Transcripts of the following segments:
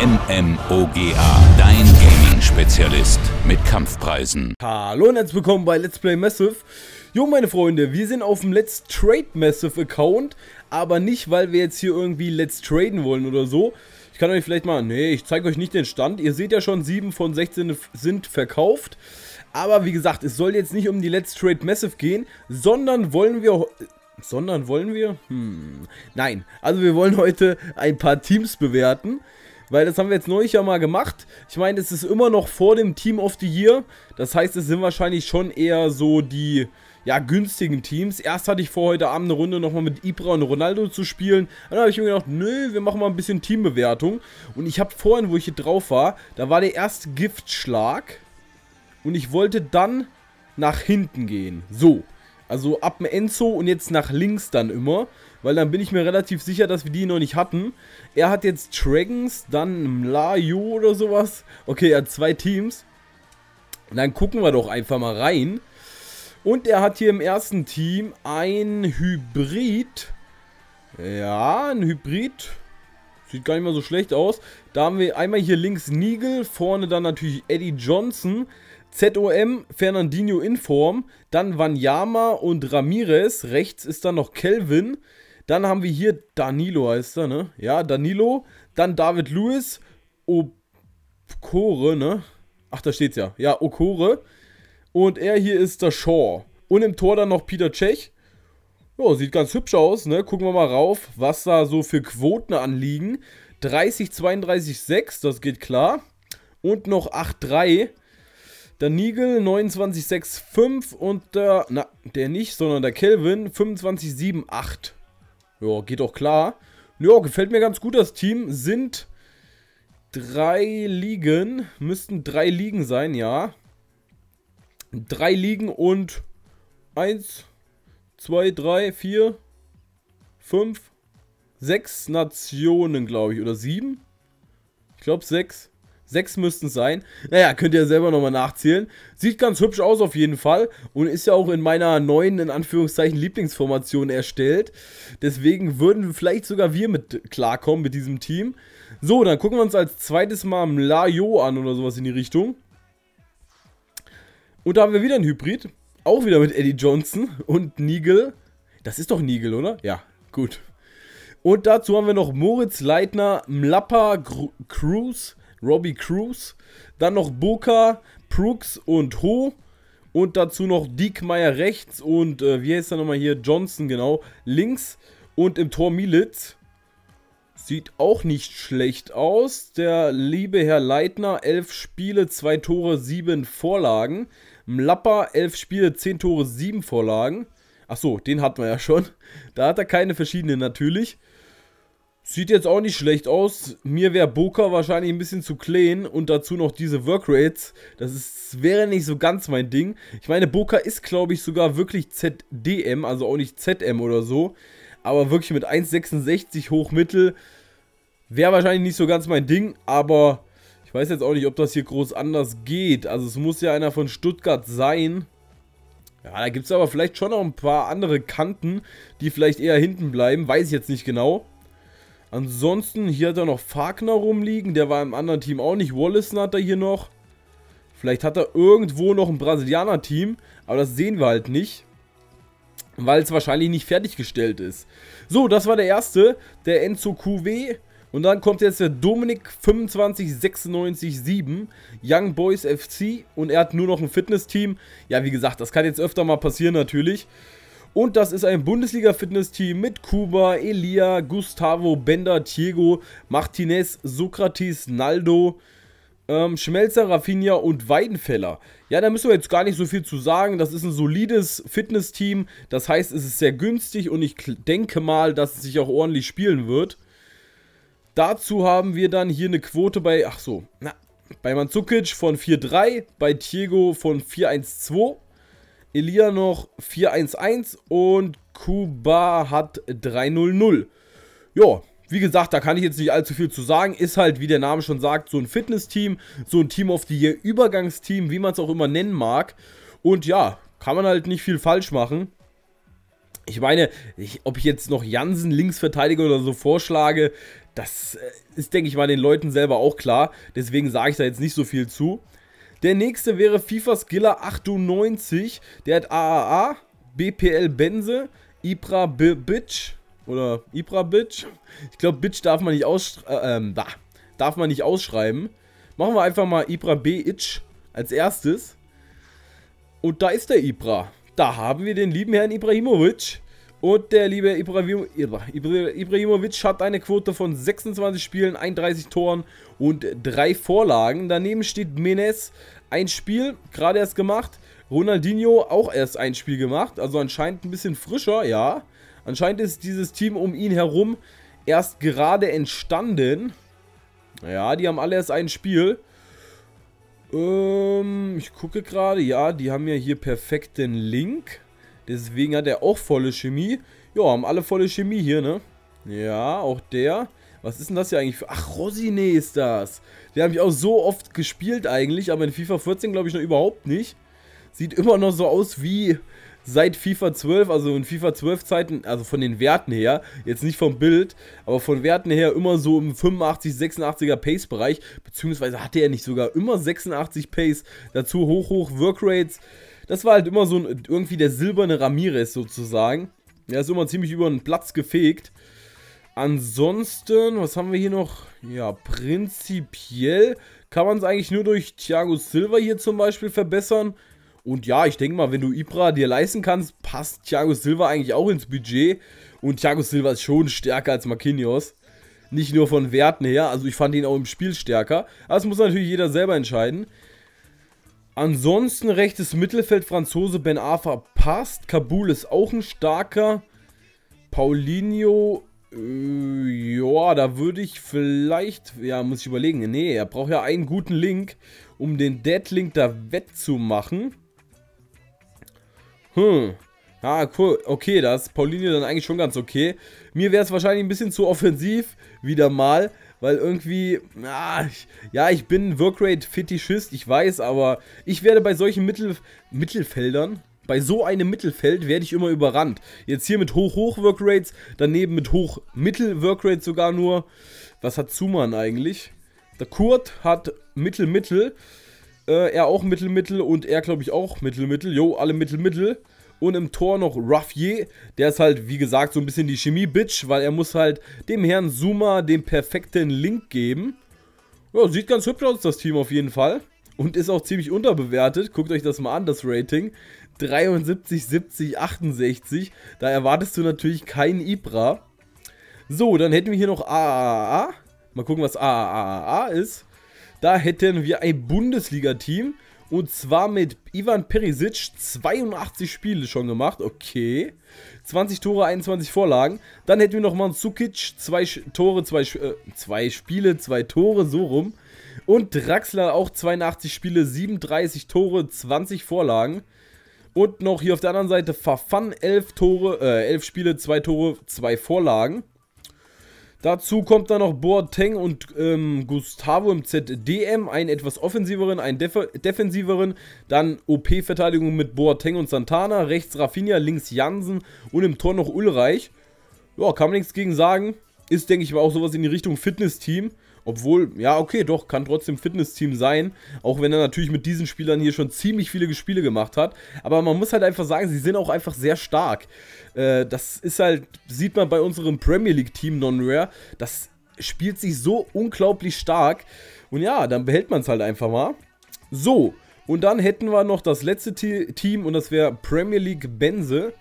MMOGA, dein Gaming-Spezialist mit Kampfpreisen. Hallo und herzlich willkommen bei Let's Play Massive. Jo, meine Freunde, wir sind auf dem Let's Trade Massive Account, aber nicht, weil wir jetzt hier irgendwie Let's Traden wollen oder so. Ich kann euch vielleicht mal, nee, ich zeige euch nicht den Stand. Ihr seht ja schon, 7 von 16 sind verkauft. Aber wie gesagt, es soll jetzt nicht um die Let's Trade Massive gehen, sondern wollen wir sondern wollen wir? Hm, nein. Also wir wollen heute ein paar Teams bewerten weil das haben wir jetzt neulich ja mal gemacht. Ich meine, es ist immer noch vor dem Team of the Year. Das heißt, es sind wahrscheinlich schon eher so die ja, günstigen Teams. Erst hatte ich vor, heute Abend eine Runde nochmal mit Ibra und Ronaldo zu spielen. Dann habe ich mir gedacht, nö, wir machen mal ein bisschen Teambewertung. Und ich habe vorhin, wo ich hier drauf war, da war der erste Giftschlag. Und ich wollte dann nach hinten gehen. So. Also ab dem Enzo und jetzt nach links dann immer. Weil dann bin ich mir relativ sicher, dass wir die noch nicht hatten. Er hat jetzt Dragons, dann Mlayo oder sowas. Okay, er hat zwei Teams. Und dann gucken wir doch einfach mal rein. Und er hat hier im ersten Team ein Hybrid. Ja, ein Hybrid. Sieht gar nicht mal so schlecht aus. Da haben wir einmal hier links Nigel, vorne dann natürlich Eddie Johnson. ZOM, Fernandinho in Form, dann Wanyama und Ramirez, rechts ist dann noch Kelvin, dann haben wir hier Danilo heißt er, ne? Ja, Danilo, dann David Lewis, Okore, ne? Ach, da steht's ja. Ja, Okore. Und er hier ist der Shaw. Und im Tor dann noch Peter Cech. Ja, sieht ganz hübsch aus, ne? Gucken wir mal rauf, was da so für Quoten anliegen. 30, 32, 6, das geht klar. Und noch 8, 3. Der Nigel 29,65 und der, na, der nicht, sondern der Kelvin 25,78. Ja, geht doch klar. Ja, gefällt mir ganz gut das Team. Sind drei Ligen, müssten drei Ligen sein, ja. Drei Ligen und eins, zwei, drei, vier, fünf, sechs Nationen, glaube ich, oder sieben. Ich glaube sechs. Sechs müssten es sein. Naja, könnt ihr selber nochmal nachzählen. Sieht ganz hübsch aus auf jeden Fall. Und ist ja auch in meiner neuen, in Anführungszeichen, Lieblingsformation erstellt. Deswegen würden vielleicht sogar wir mit klarkommen mit diesem Team. So, dann gucken wir uns als zweites Mal Mlayo an oder sowas in die Richtung. Und da haben wir wieder einen Hybrid. Auch wieder mit Eddie Johnson und Nigel. Das ist doch Nigel, oder? Ja, gut. Und dazu haben wir noch Moritz Leitner, Mlappa Cruz Robbie Cruz, dann noch Boca, Brooks und Ho und dazu noch Diekmeyer rechts und äh, wie heißt er nochmal hier? Johnson, genau, links und im Tor Militz. Sieht auch nicht schlecht aus. Der liebe Herr Leitner, 11 Spiele, 2 Tore, 7 Vorlagen. Mlapper, 11 Spiele, 10 Tore, 7 Vorlagen. Achso, den hatten wir ja schon. Da hat er keine verschiedenen natürlich. Sieht jetzt auch nicht schlecht aus. Mir wäre Boca wahrscheinlich ein bisschen zu klein und dazu noch diese Workrates. Das ist, wäre nicht so ganz mein Ding. Ich meine, Boca ist, glaube ich, sogar wirklich ZDM, also auch nicht ZM oder so. Aber wirklich mit 1,66 Hochmittel wäre wahrscheinlich nicht so ganz mein Ding. Aber ich weiß jetzt auch nicht, ob das hier groß anders geht. Also es muss ja einer von Stuttgart sein. Ja, da gibt es aber vielleicht schon noch ein paar andere Kanten, die vielleicht eher hinten bleiben. Weiß ich jetzt nicht genau. Ansonsten, hier hat er noch Fagner rumliegen. Der war im anderen Team auch nicht. Wallace hat er hier noch. Vielleicht hat er irgendwo noch ein Brasilianer-Team. Aber das sehen wir halt nicht. Weil es wahrscheinlich nicht fertiggestellt ist. So, das war der erste. Der Enzo QW. Und dann kommt jetzt der Dominik 25967 Young Boys FC und er hat nur noch ein Fitness-Team. Ja, wie gesagt, das kann jetzt öfter mal passieren natürlich. Und das ist ein Bundesliga-Fitness-Team mit Kuba, Elia, Gustavo, Bender, Diego, Martinez, Sokratis, Naldo, ähm, Schmelzer, Rafinha und Weidenfeller. Ja, da müssen wir jetzt gar nicht so viel zu sagen. Das ist ein solides Fitness-Team. Das heißt, es ist sehr günstig und ich denke mal, dass es sich auch ordentlich spielen wird. Dazu haben wir dann hier eine Quote bei, ach so, na, bei Manzukic von 4-3, bei Diego von 412. Elia noch 4-1-1 und Kuba hat 3-0-0. Ja, wie gesagt, da kann ich jetzt nicht allzu viel zu sagen. Ist halt, wie der Name schon sagt, so ein Fitness-Team, so ein Team of the Year Übergangsteam, wie man es auch immer nennen mag. Und ja, kann man halt nicht viel falsch machen. Ich meine, ich, ob ich jetzt noch Jansen Linksverteidiger oder so vorschlage, das äh, ist, denke ich mal, den Leuten selber auch klar. Deswegen sage ich da jetzt nicht so viel zu. Der nächste wäre FIFA Skiller 98. Der hat AAA, BPL Benze, Ibra B Bitch oder Ibra Bitch. Ich glaube, Bitch darf man nicht ausschreiben. Äh, äh, darf man nicht ausschreiben. Machen wir einfach mal Ibra B Itch als erstes. Und da ist der Ibra. Da haben wir den lieben Herrn Ibrahimovic. Und der liebe Ibrahimovic hat eine Quote von 26 Spielen, 31 Toren und 3 Vorlagen. Daneben steht Menez, ein Spiel, gerade erst gemacht. Ronaldinho auch erst ein Spiel gemacht, also anscheinend ein bisschen frischer, ja. Anscheinend ist dieses Team um ihn herum erst gerade entstanden. Ja, die haben alle erst ein Spiel. Ähm, ich gucke gerade, ja, die haben ja hier perfekten Link. Deswegen hat er auch volle Chemie. Ja, haben alle volle Chemie hier, ne? Ja, auch der. Was ist denn das hier eigentlich für... Ach, Rosine ist das. Den habe ich auch so oft gespielt eigentlich, aber in FIFA 14 glaube ich noch überhaupt nicht. Sieht immer noch so aus wie seit FIFA 12, also in FIFA 12 Zeiten, also von den Werten her, jetzt nicht vom Bild, aber von Werten her immer so im 85, 86er Pace Bereich, beziehungsweise hatte er nicht sogar immer 86 Pace, dazu hoch, hoch Workrates, das war halt immer so ein, irgendwie der silberne Ramirez sozusagen. Der ist immer ziemlich über den Platz gefegt. Ansonsten, was haben wir hier noch? Ja, prinzipiell kann man es eigentlich nur durch Thiago Silva hier zum Beispiel verbessern. Und ja, ich denke mal, wenn du Ibra dir leisten kannst, passt Thiago Silva eigentlich auch ins Budget. Und Thiago Silva ist schon stärker als Marquinhos. Nicht nur von Werten her, also ich fand ihn auch im Spiel stärker. Aber das muss natürlich jeder selber entscheiden. Ansonsten rechtes Mittelfeld, Franzose Ben Afa passt. Kabul ist auch ein starker. Paulinho, äh, ja, da würde ich vielleicht, ja, muss ich überlegen. Nee, er braucht ja einen guten Link, um den Deadlink da wettzumachen. Hm, ja, cool. Okay, da ist Paulinho dann eigentlich schon ganz okay. Mir wäre es wahrscheinlich ein bisschen zu offensiv, wieder mal weil irgendwie, ja, ich, ja, ich bin Workrate-Fetischist, ich weiß, aber ich werde bei solchen Mittel, Mittelfeldern, bei so einem Mittelfeld werde ich immer überrannt. Jetzt hier mit Hoch-Hoch-Workrates, daneben mit Hoch-Mittel-Workrates sogar nur. Was hat Zumann eigentlich? Der Kurt hat Mittel-Mittel, äh, er auch Mittel-Mittel und er, glaube ich, auch Mittel-Mittel. Jo, alle Mittel-Mittel. Und im Tor noch Raffier, der ist halt, wie gesagt, so ein bisschen die Chemie-Bitch, weil er muss halt dem Herrn Zuma den perfekten Link geben. Ja, sieht ganz hübsch aus, das Team auf jeden Fall. Und ist auch ziemlich unterbewertet. Guckt euch das mal an, das Rating. 73, 70, 68. Da erwartest du natürlich keinen Ibra. So, dann hätten wir hier noch AAA. Mal gucken, was AAA ist. Da hätten wir ein Bundesliga-Team. Und zwar mit Ivan Perisic 82 Spiele schon gemacht. Okay. 20 Tore, 21 Vorlagen. Dann hätten wir noch Mansukic, 2 Tore, 2 zwei, äh, zwei Spiele, 2 Tore, so rum. Und Draxler auch 82 Spiele, 37 Tore, 20 Vorlagen. Und noch hier auf der anderen Seite Fafan 11 Tore, äh, 11 Spiele, 2 Tore, 2 Vorlagen. Dazu kommt dann noch Boateng und ähm, Gustavo im ZDM, einen etwas offensiveren, einen def defensiveren, dann OP-Verteidigung mit Boateng und Santana, rechts Rafinha, links Jansen und im Tor noch Ulreich. Ja, kann man nichts gegen sagen. Ist, denke ich mal, auch sowas in die Richtung Fitness-Team. Obwohl, ja, okay, doch, kann trotzdem Fitness-Team sein. Auch wenn er natürlich mit diesen Spielern hier schon ziemlich viele Spiele gemacht hat. Aber man muss halt einfach sagen, sie sind auch einfach sehr stark. Äh, das ist halt, sieht man bei unserem Premier League-Team Non-Rare. Das spielt sich so unglaublich stark. Und ja, dann behält man es halt einfach mal. So, und dann hätten wir noch das letzte T Team und das wäre Premier League Benze.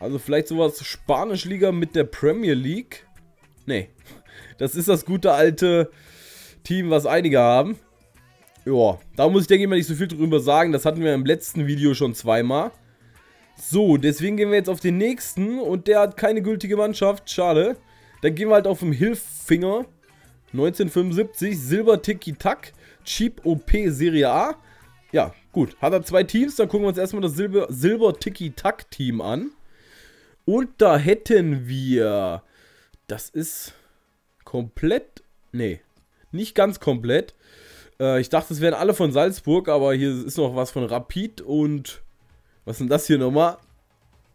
Also vielleicht sowas Spanisch Liga mit der Premier League. Nee, das ist das gute alte Team, was einige haben. Ja, da muss ich, denke ich mal, nicht so viel drüber sagen. Das hatten wir im letzten Video schon zweimal. So, deswegen gehen wir jetzt auf den nächsten. Und der hat keine gültige Mannschaft. Schade. Dann gehen wir halt auf den Hilffinger. 1975, Silber Tiki Tack, Cheap OP Serie A. Ja, gut. Hat er zwei Teams. Dann gucken wir uns erstmal das Silber, Silber Tiki Tack Team an. Und da hätten wir... Das ist komplett, nee, nicht ganz komplett. Äh, ich dachte, es wären alle von Salzburg, aber hier ist noch was von Rapid und, was ist denn das hier nochmal?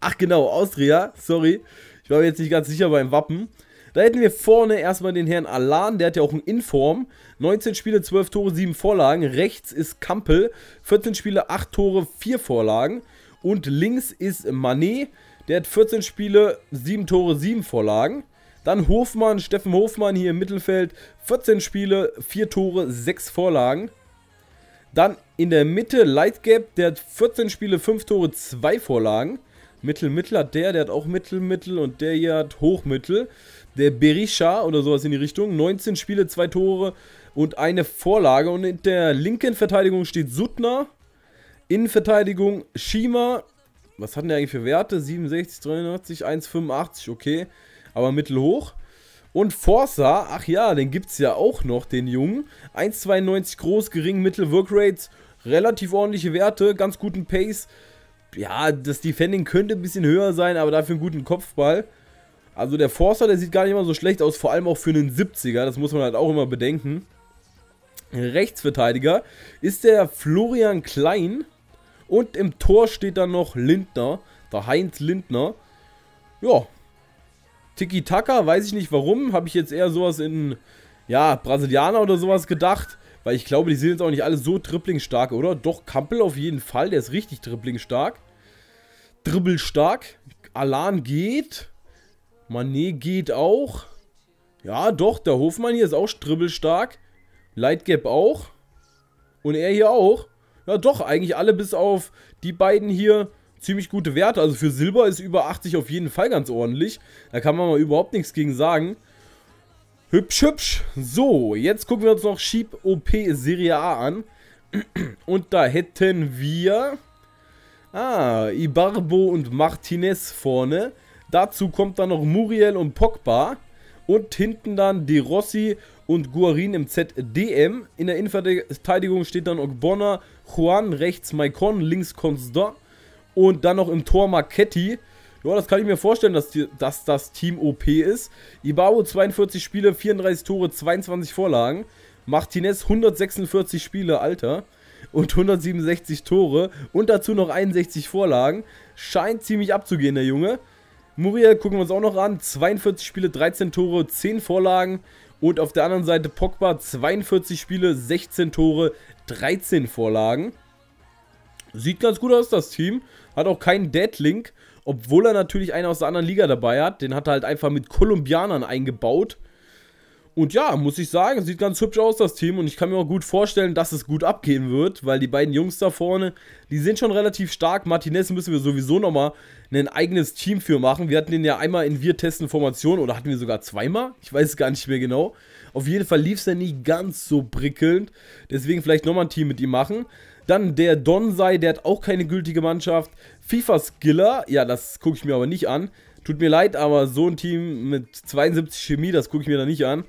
Ach genau, Austria, sorry. Ich war mir jetzt nicht ganz sicher beim Wappen. Da hätten wir vorne erstmal den Herrn Alan, der hat ja auch einen Inform. 19 Spiele, 12 Tore, 7 Vorlagen. Rechts ist Kampel, 14 Spiele, 8 Tore, 4 Vorlagen. Und links ist Manet, der hat 14 Spiele, 7 Tore, 7 Vorlagen. Dann Hofmann, Steffen Hofmann hier im Mittelfeld. 14 Spiele, 4 Tore, 6 Vorlagen. Dann in der Mitte Lightgap, der hat 14 Spiele, 5 Tore, 2 Vorlagen. Mittel-Mittel hat der, der hat auch Mittel-Mittel und der hier hat Hochmittel. Der Berisha oder sowas in die Richtung. 19 Spiele, 2 Tore und eine Vorlage. Und in der linken Verteidigung steht Suttner. Innenverteidigung Schima. Was hatten der eigentlich für Werte? 67, 83, 1,85, okay aber mittelhoch. Und Forza, ach ja, den gibt's ja auch noch, den Jungen. 1,92 groß, gering, mittel Workrate, relativ ordentliche Werte, ganz guten Pace. Ja, das Defending könnte ein bisschen höher sein, aber dafür einen guten Kopfball. Also der Forster, der sieht gar nicht immer so schlecht aus, vor allem auch für einen 70er, das muss man halt auch immer bedenken. Rechtsverteidiger ist der Florian Klein und im Tor steht dann noch Lindner, der Heinz Lindner. Ja, Tiki-Taka, weiß ich nicht warum, habe ich jetzt eher sowas in, ja, Brasilianer oder sowas gedacht. Weil ich glaube, die sind jetzt auch nicht alle so dribblingstark, oder? Doch, Kampel auf jeden Fall, der ist richtig dribblingstark. Dribbelstark. Alan geht. Mané geht auch. Ja, doch, der Hofmann hier ist auch dribbelstark. Lightgap auch. Und er hier auch. Ja, doch, eigentlich alle bis auf die beiden hier ziemlich gute Werte. Also für Silber ist über 80 auf jeden Fall ganz ordentlich. Da kann man mal überhaupt nichts gegen sagen. Hübsch, hübsch. So, jetzt gucken wir uns noch Sheep OP Serie A an. Und da hätten wir... Ah, Ibarbo und Martinez vorne. Dazu kommt dann noch Muriel und Pogba. Und hinten dann De Rossi und Guarin im ZDM. In der Innenverteidigung steht dann Ogbonna, Juan rechts, Maikon, links, Konstant. Und dann noch im Tor Marchetti. Ja, das kann ich mir vorstellen, dass, die, dass das Team OP ist. Ibao 42 Spiele, 34 Tore, 22 Vorlagen. Martinez 146 Spiele, Alter. Und 167 Tore. Und dazu noch 61 Vorlagen. Scheint ziemlich abzugehen, der Junge. Muriel gucken wir uns auch noch an. 42 Spiele, 13 Tore, 10 Vorlagen. Und auf der anderen Seite Pogba, 42 Spiele, 16 Tore, 13 Vorlagen. Sieht ganz gut aus, das Team. Hat auch keinen Deadlink, obwohl er natürlich einen aus der anderen Liga dabei hat. Den hat er halt einfach mit Kolumbianern eingebaut. Und ja, muss ich sagen, sieht ganz hübsch aus, das Team. Und ich kann mir auch gut vorstellen, dass es gut abgehen wird, weil die beiden Jungs da vorne, die sind schon relativ stark. Martinez müssen wir sowieso nochmal ein eigenes Team für machen. Wir hatten den ja einmal in Wir testen Formation oder hatten wir sogar zweimal? Ich weiß es gar nicht mehr genau. Auf jeden Fall lief es ja nie ganz so prickelnd. Deswegen vielleicht nochmal ein Team mit ihm machen. Dann der Donsai, der hat auch keine gültige Mannschaft. FIFA Skiller, ja, das gucke ich mir aber nicht an. Tut mir leid, aber so ein Team mit 72 Chemie, das gucke ich mir da nicht an.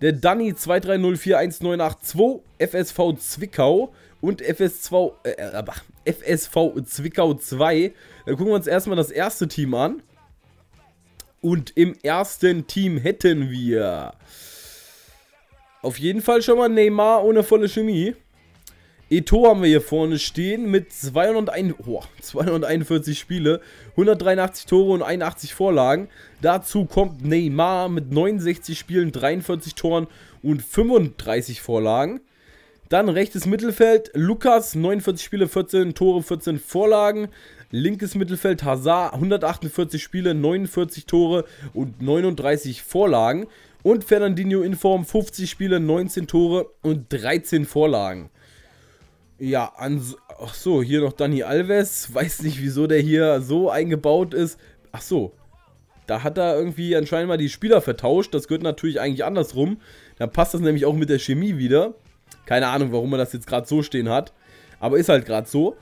Der Danny 23041982, FSV Zwickau und FSV, äh, äh FSV Zwickau 2. Da gucken wir uns erstmal das erste Team an. Und im ersten Team hätten wir auf jeden Fall schon mal Neymar ohne volle Chemie. Eto haben wir hier vorne stehen mit 201, oh, 241 Spiele, 183 Tore und 81 Vorlagen. Dazu kommt Neymar mit 69 Spielen, 43 Toren und 35 Vorlagen. Dann rechtes Mittelfeld, Lukas, 49 Spiele, 14 Tore, 14 Vorlagen. Linkes Mittelfeld, Hazard, 148 Spiele, 49 Tore und 39 Vorlagen. Und Fernandinho in Form, 50 Spiele, 19 Tore und 13 Vorlagen. Ja, ach so, hier noch Dani Alves. Weiß nicht, wieso der hier so eingebaut ist. Ach so, da hat er irgendwie anscheinend mal die Spieler vertauscht. Das gehört natürlich eigentlich andersrum. Da passt das nämlich auch mit der Chemie wieder. Keine Ahnung, warum er das jetzt gerade so stehen hat. Aber ist halt gerade so.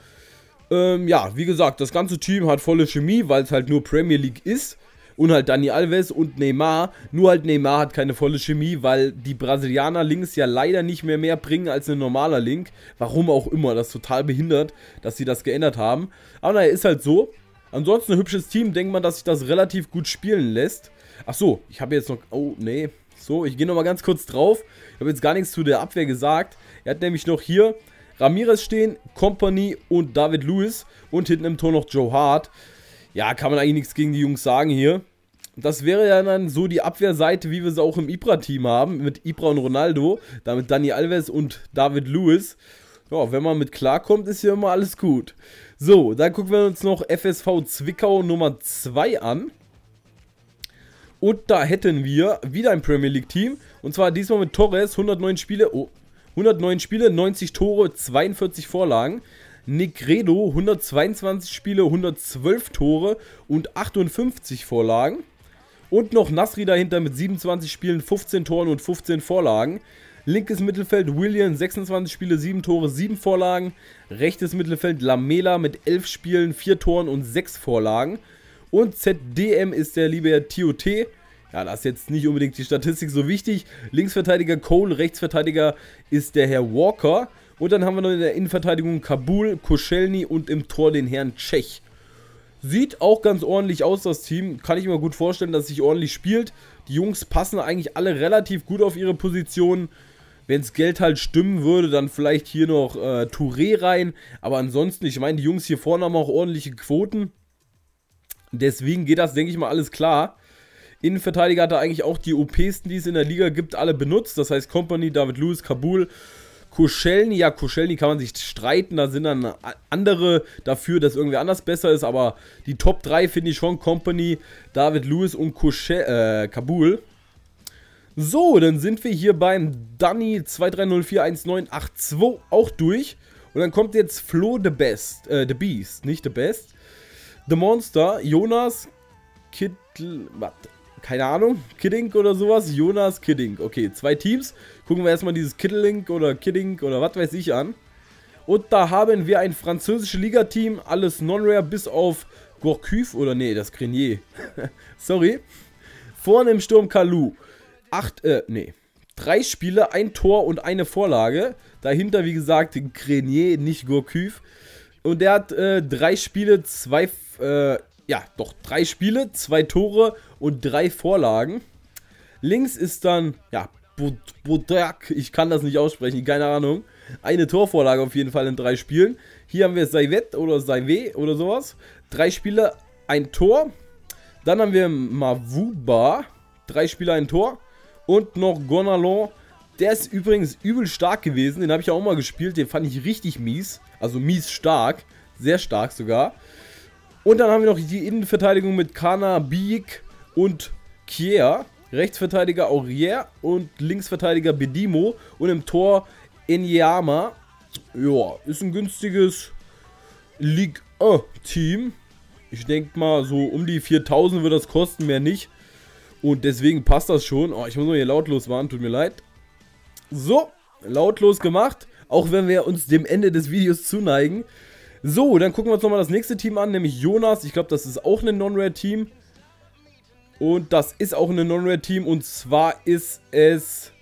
Ähm, ja, wie gesagt, das ganze Team hat volle Chemie, weil es halt nur Premier League ist und halt Dani Alves und Neymar. Nur halt Neymar hat keine volle Chemie, weil die Brasilianer links ja leider nicht mehr mehr bringen als ein normaler Link. Warum auch immer, das ist total behindert, dass sie das geändert haben. Aber naja, ist halt so. Ansonsten ein hübsches Team, denkt man, dass sich das relativ gut spielen lässt. Ach so, ich habe jetzt noch... Oh, nee. So, ich gehe nochmal ganz kurz drauf. Ich habe jetzt gar nichts zu der Abwehr gesagt. Er hat nämlich noch hier Ramirez stehen, Company und David Lewis und hinten im Tor noch Joe Hart ja, kann man eigentlich nichts gegen die Jungs sagen hier. Das wäre ja dann so die Abwehrseite, wie wir sie auch im Ibra-Team haben, mit Ibra und Ronaldo, damit Dani Alves und David Lewis. Ja, wenn man mit klarkommt, ist hier immer alles gut. So, dann gucken wir uns noch FSV Zwickau Nummer 2 an. Und da hätten wir wieder ein Premier League Team. Und zwar diesmal mit Torres, 109 Spiele, oh, 109 Spiele, 90 Tore, 42 Vorlagen. Nick Redo 122 Spiele, 112 Tore und 58 Vorlagen. Und noch Nasri dahinter mit 27 Spielen, 15 Toren und 15 Vorlagen. Linkes Mittelfeld William, 26 Spiele, 7 Tore, 7 Vorlagen. Rechtes Mittelfeld Lamela mit 11 Spielen, 4 Toren und 6 Vorlagen. Und ZDM ist der liebe TOT. Ja, das ist jetzt nicht unbedingt die Statistik so wichtig. Linksverteidiger Cole, Rechtsverteidiger ist der Herr Walker. Und dann haben wir noch in der Innenverteidigung Kabul, Koschelny und im Tor den Herrn Tschech. Sieht auch ganz ordentlich aus, das Team. Kann ich mir gut vorstellen, dass sich ordentlich spielt. Die Jungs passen eigentlich alle relativ gut auf ihre Positionen. Wenn Wenns Geld halt stimmen würde, dann vielleicht hier noch äh, Touré rein. Aber ansonsten, ich meine, die Jungs hier vorne haben auch ordentliche Quoten. Deswegen geht das, denke ich mal, alles klar. Innenverteidiger hat er eigentlich auch die OPsten, die es in der Liga gibt, alle benutzt. Das heißt Company, David Lewis, Kabul, Kuschelny, ja, Kuschelny kann man sich streiten, da sind dann andere dafür, dass irgendwie anders besser ist, aber die Top 3 finde ich schon Company, David Lewis und Kuschel, äh, Kabul. So, dann sind wir hier beim Danny 23041982 auch durch. Und dann kommt jetzt Flo the Best, äh, the Beast, nicht the Best. The Monster, Jonas, Kittel, warte, keine Ahnung, Kidding oder sowas. Jonas Kidding. Okay, zwei Teams. Gucken wir erstmal dieses Kiddling oder Kidding oder was weiß ich an. Und da haben wir ein französisches Ligateam, alles non-rare bis auf Gourcuff oder nee, das Grenier. Sorry. Vorne im Sturm Kalou. Acht, äh, nee. Drei Spiele, ein Tor und eine Vorlage. Dahinter, wie gesagt, Grenier, nicht Gourcuff. Und der hat äh, drei Spiele, zwei äh, ja, doch drei Spiele, zwei Tore und drei Vorlagen. Links ist dann, ja, Bodak, ich kann das nicht aussprechen, keine Ahnung. Eine Torvorlage auf jeden Fall in drei Spielen. Hier haben wir Saivet oder Saive oder sowas. Drei Spiele, ein Tor. Dann haben wir Mavuba, drei Spiele, ein Tor. Und noch Gonalon, der ist übrigens übel stark gewesen. Den habe ich auch mal gespielt, den fand ich richtig mies. Also mies stark, sehr stark sogar. Und dann haben wir noch die Innenverteidigung mit Kana Biek und Kier. Rechtsverteidiger Aurier und Linksverteidiger Bedimo. Und im Tor Enyama. Ja, ist ein günstiges Ligue 1 Team. Ich denke mal, so um die 4000 wird das kosten, mehr nicht. Und deswegen passt das schon. Oh, ich muss mal hier lautlos waren, tut mir leid. So, lautlos gemacht. Auch wenn wir uns dem Ende des Videos zuneigen. So, dann gucken wir uns nochmal das nächste Team an, nämlich Jonas. Ich glaube, das ist auch ein non rare team Und das ist auch ein non rare team Und zwar ist es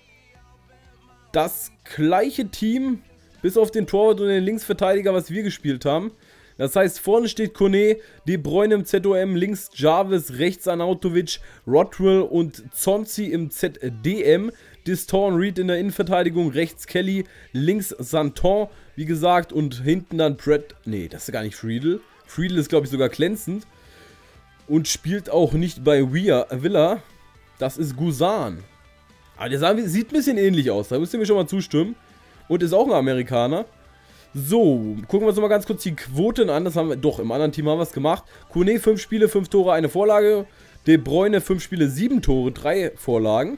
das gleiche Team, bis auf den Torwart und den Linksverteidiger, was wir gespielt haben. Das heißt, vorne steht Kone, De Bruyne im ZOM, links Jarvis, rechts Anautovic, Rodwell und Zonzi im ZDM. Distorn Reed in der Innenverteidigung, rechts Kelly, links Santon, wie gesagt. Und hinten dann Brad, nee, das ist gar nicht Friedel. Friedel ist, glaube ich, sogar glänzend. Und spielt auch nicht bei Via, Villa. Das ist Gusan. Aber der sieht ein bisschen ähnlich aus. Da müsst ihr mir schon mal zustimmen. Und ist auch ein Amerikaner. So, gucken wir uns mal ganz kurz die Quoten an. Das haben wir, doch, im anderen Team haben wir es gemacht. Kone 5 Spiele, 5 Tore, eine Vorlage. De Bruyne 5 Spiele, 7 Tore, 3 Vorlagen.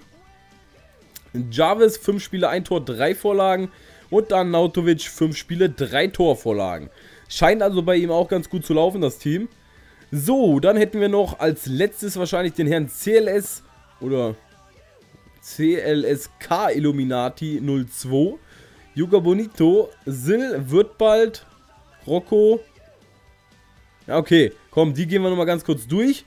Jarvis 5 Spiele, 1 Tor, 3 Vorlagen. Und dann Nautovic, 5 Spiele, 3 Torvorlagen. Scheint also bei ihm auch ganz gut zu laufen, das Team. So, dann hätten wir noch als letztes wahrscheinlich den Herrn CLS oder CLSK Illuminati 02. Yuga Bonito, Sil wird Rocco. Ja, okay, komm, die gehen wir nochmal ganz kurz durch.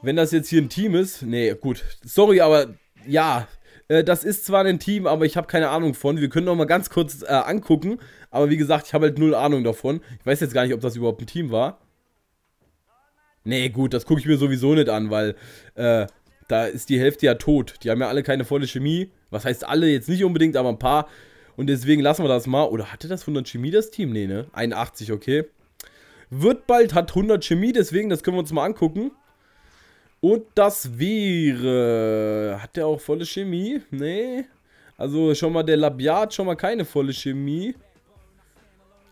Wenn das jetzt hier ein Team ist. Nee, gut. Sorry, aber ja, äh, das ist zwar ein Team, aber ich habe keine Ahnung von. Wir können noch mal ganz kurz äh, angucken. Aber wie gesagt, ich habe halt null Ahnung davon. Ich weiß jetzt gar nicht, ob das überhaupt ein Team war. Nee, gut, das gucke ich mir sowieso nicht an, weil äh, da ist die Hälfte ja tot. Die haben ja alle keine volle Chemie. Was heißt alle? Jetzt nicht unbedingt, aber ein paar. Und deswegen lassen wir das mal. Oder hatte das 100 Chemie, das Team? Nee, ne? 81, okay. Wird bald, hat 100 Chemie, deswegen, das können wir uns mal angucken. Und das wäre. Hat der auch volle Chemie? Nee. Also schon mal der Labiat, schon mal keine volle Chemie.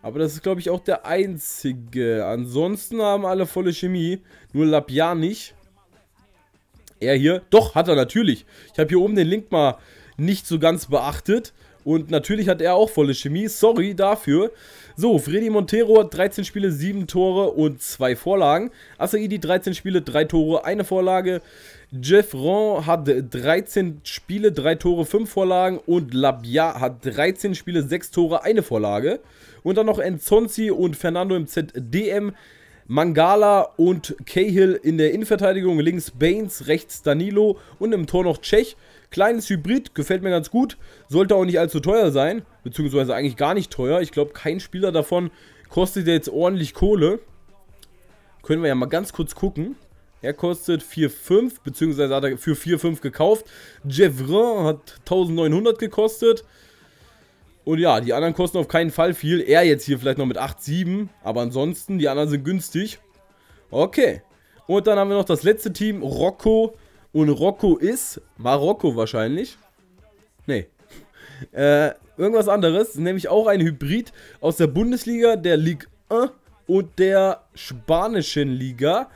Aber das ist, glaube ich, auch der einzige. Ansonsten haben alle volle Chemie. Nur Labiat nicht. Er hier. Doch, hat er natürlich. Ich habe hier oben den Link mal nicht so ganz beachtet. Und natürlich hat er auch volle Chemie. Sorry dafür. So, Freddy Montero hat 13 Spiele, 7 Tore und 2 Vorlagen. Asaidi 13 Spiele, 3 Tore, 1 Vorlage. Jeff Ron hat 13 Spiele, 3 Tore, 5 Vorlagen. Und Labia hat 13 Spiele, 6 Tore, 1 Vorlage. Und dann noch Enzonzi und Fernando im ZDM. Mangala und Cahill in der Innenverteidigung, links Baines, rechts Danilo und im Tor noch Tschech. Kleines Hybrid, gefällt mir ganz gut. Sollte auch nicht allzu teuer sein, beziehungsweise eigentlich gar nicht teuer. Ich glaube, kein Spieler davon kostet jetzt ordentlich Kohle. Können wir ja mal ganz kurz gucken. Er kostet 4,5, beziehungsweise hat er für 4,5 gekauft. Jevrin hat 1900 gekostet. Und ja, die anderen kosten auf keinen Fall viel. Er jetzt hier vielleicht noch mit 8,7, aber ansonsten, die anderen sind günstig. Okay. Und dann haben wir noch das letzte Team, Rocco. Und Rocco ist Marokko wahrscheinlich. Nee. Äh, irgendwas anderes. Nämlich auch ein Hybrid aus der Bundesliga, der Ligue 1 und der spanischen Liga.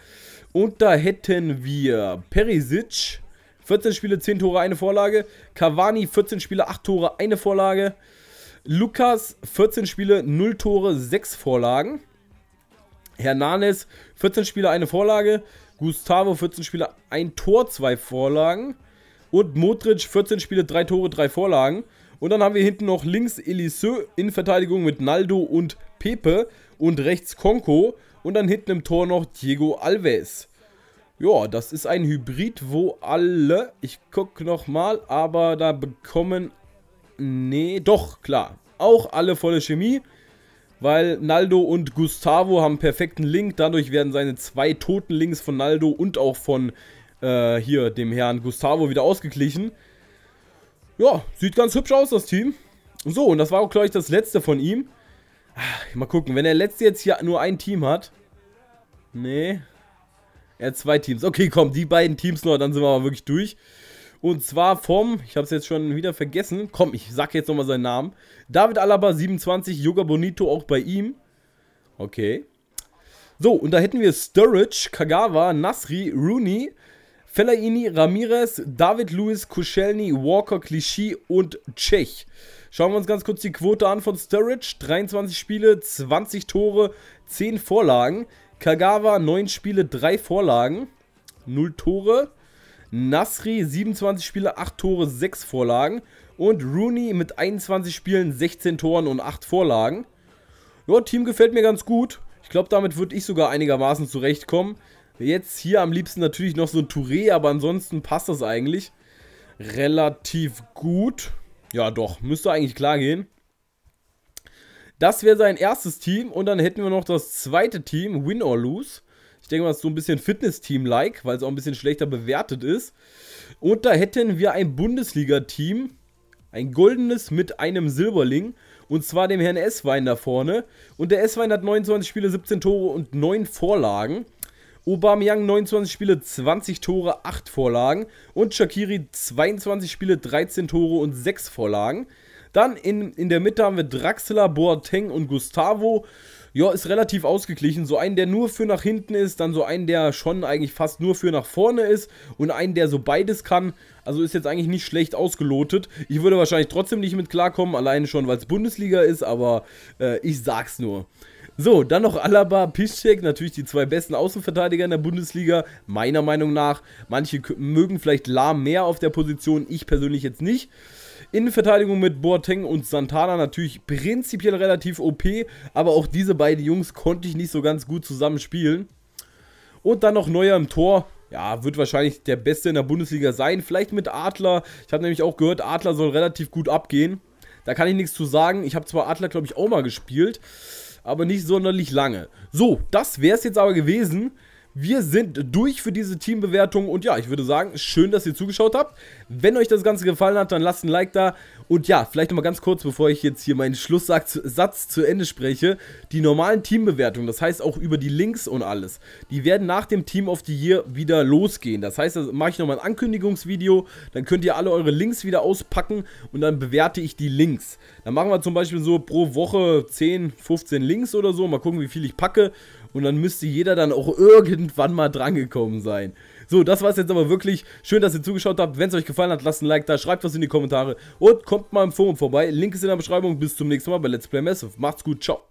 Und da hätten wir Perisic, 14 Spiele, 10 Tore, eine Vorlage. Cavani, 14 Spiele, 8 Tore, eine Vorlage. Lukas, 14 Spiele, 0 Tore, 6 Vorlagen. Hernanes, 14 Spiele, eine Vorlage. Gustavo 14 Spiele, ein Tor, zwei Vorlagen. Und Modric 14 Spiele, drei Tore, drei Vorlagen. Und dann haben wir hinten noch links Eliseu in Verteidigung mit Naldo und Pepe und rechts Konko und dann hinten im Tor noch Diego Alves. Ja, das ist ein Hybrid, wo alle, ich gucke nochmal, aber da bekommen, nee, doch, klar, auch alle volle Chemie weil Naldo und Gustavo haben einen perfekten Link. Dadurch werden seine zwei toten Links von Naldo und auch von äh, hier dem Herrn Gustavo wieder ausgeglichen. Ja, sieht ganz hübsch aus, das Team. So, und das war auch, glaube ich, das letzte von ihm. Ach, mal gucken, wenn der letzte jetzt hier nur ein Team hat. Nee. Er hat zwei Teams. Okay, komm, die beiden Teams nur, dann sind wir aber wirklich durch. Und zwar vom, ich habe es jetzt schon wieder vergessen, komm, ich sag jetzt nochmal seinen Namen. David Alaba 27, Yoga Bonito auch bei ihm. Okay. So, und da hätten wir Sturridge, Kagawa, Nasri, Rooney, Fellaini, Ramirez, David Lewis, Kuschelny, Walker, Clichy und Tschech. Schauen wir uns ganz kurz die Quote an von Sturridge. 23 Spiele, 20 Tore, 10 Vorlagen. Kagawa, 9 Spiele, 3 Vorlagen, 0 Tore. Nasri 27 Spiele, 8 Tore, 6 Vorlagen. Und Rooney mit 21 Spielen, 16 Toren und 8 Vorlagen. Ja, Team gefällt mir ganz gut. Ich glaube, damit würde ich sogar einigermaßen zurechtkommen. Jetzt hier am liebsten natürlich noch so ein Touré, aber ansonsten passt das eigentlich relativ gut. Ja, doch, müsste eigentlich klar gehen. Das wäre sein erstes Team und dann hätten wir noch das zweite Team, Win or Lose. Ich denke mal, so ein bisschen Fitness-Team-like, weil es auch ein bisschen schlechter bewertet ist. Und da hätten wir ein Bundesliga-Team, ein goldenes mit einem Silberling. Und zwar dem Herrn S-Wein da vorne. Und der S-Wein hat 29 Spiele, 17 Tore und 9 Vorlagen. Aubameyang 29 Spiele, 20 Tore, 8 Vorlagen. Und Shakiri 22 Spiele, 13 Tore und 6 Vorlagen. Dann in, in der Mitte haben wir Draxler, Boateng und Gustavo ja, ist relativ ausgeglichen. So einen, der nur für nach hinten ist, dann so einen, der schon eigentlich fast nur für nach vorne ist und einen, der so beides kann. Also ist jetzt eigentlich nicht schlecht ausgelotet. Ich würde wahrscheinlich trotzdem nicht mit klarkommen, alleine schon, weil es Bundesliga ist, aber äh, ich sag's nur. So, dann noch Alaba, Piszczek, natürlich die zwei besten Außenverteidiger in der Bundesliga, meiner Meinung nach. Manche mögen vielleicht Lahm mehr auf der Position, ich persönlich jetzt nicht. Innenverteidigung mit Boateng und Santana natürlich prinzipiell relativ OP, aber auch diese beiden Jungs konnte ich nicht so ganz gut zusammen spielen. Und dann noch Neuer im Tor. Ja, wird wahrscheinlich der Beste in der Bundesliga sein. Vielleicht mit Adler. Ich habe nämlich auch gehört, Adler soll relativ gut abgehen. Da kann ich nichts zu sagen. Ich habe zwar Adler, glaube ich, auch mal gespielt, aber nicht sonderlich lange. So, das wäre es jetzt aber gewesen wir sind durch für diese Teambewertung und ja, ich würde sagen, schön, dass ihr zugeschaut habt. Wenn euch das Ganze gefallen hat, dann lasst ein Like da und ja, vielleicht nochmal ganz kurz, bevor ich jetzt hier meinen Schlusssatz zu Ende spreche, die normalen Teambewertungen, das heißt auch über die Links und alles, die werden nach dem Team of the Year wieder losgehen. Das heißt, da mache ich nochmal ein Ankündigungsvideo, dann könnt ihr alle eure Links wieder auspacken und dann bewerte ich die Links. Dann machen wir zum Beispiel so pro Woche 10, 15 Links oder so, mal gucken, wie viel ich packe und dann müsste jeder dann auch irgendwann mal drangekommen sein. So, das war es jetzt aber wirklich. Schön, dass ihr zugeschaut habt. Wenn es euch gefallen hat, lasst ein Like da, schreibt was in die Kommentare und kommt mal im Forum vorbei. Link ist in der Beschreibung. Bis zum nächsten Mal bei Let's Play Massive. Macht's gut, ciao.